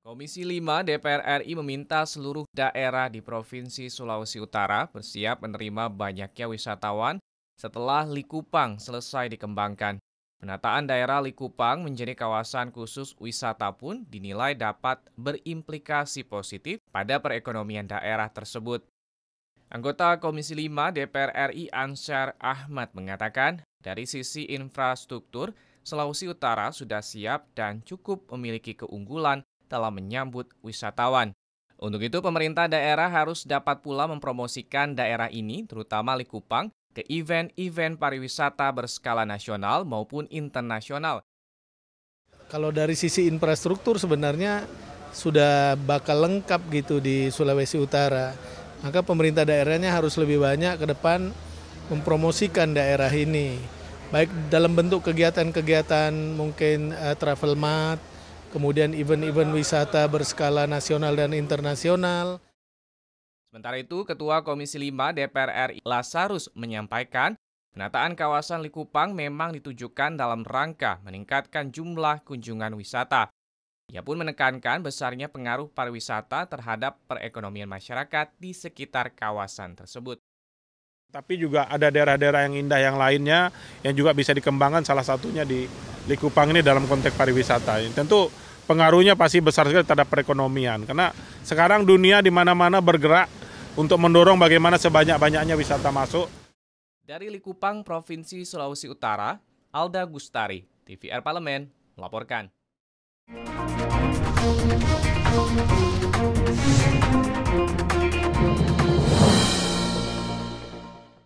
Komisi 5 DPR RI meminta seluruh daerah di Provinsi Sulawesi Utara bersiap menerima banyaknya wisatawan setelah Likupang selesai dikembangkan. Penataan daerah Likupang menjadi kawasan khusus wisata pun dinilai dapat berimplikasi positif pada perekonomian daerah tersebut. Anggota Komisi 5 DPR RI Ansar Ahmad mengatakan, dari sisi infrastruktur, Sulawesi Utara sudah siap dan cukup memiliki keunggulan dalam menyambut wisatawan. Untuk itu, pemerintah daerah harus dapat pula mempromosikan daerah ini, terutama Likupang, ke event-event pariwisata berskala nasional maupun internasional. Kalau dari sisi infrastruktur sebenarnya sudah bakal lengkap gitu di Sulawesi Utara maka pemerintah daerahnya harus lebih banyak ke depan mempromosikan daerah ini. Baik dalam bentuk kegiatan-kegiatan mungkin uh, travel mart, kemudian event-event wisata berskala nasional dan internasional. Sementara itu, Ketua Komisi 5 DPR RI Lasarus menyampaikan Penataan kawasan Likupang memang ditujukan dalam rangka meningkatkan jumlah kunjungan wisata. Ia pun menekankan besarnya pengaruh pariwisata terhadap perekonomian masyarakat di sekitar kawasan tersebut. Tapi juga ada daerah-daerah yang indah yang lainnya yang juga bisa dikembangkan salah satunya di Likupang ini dalam konteks pariwisata. Tentu pengaruhnya pasti besar sekali terhadap perekonomian karena sekarang dunia di mana-mana bergerak untuk mendorong bagaimana sebanyak-banyaknya wisata masuk. Dari Likupang, Provinsi Sulawesi Utara, Alda Gustari, TVR Parlemen, melaporkan. Thank you.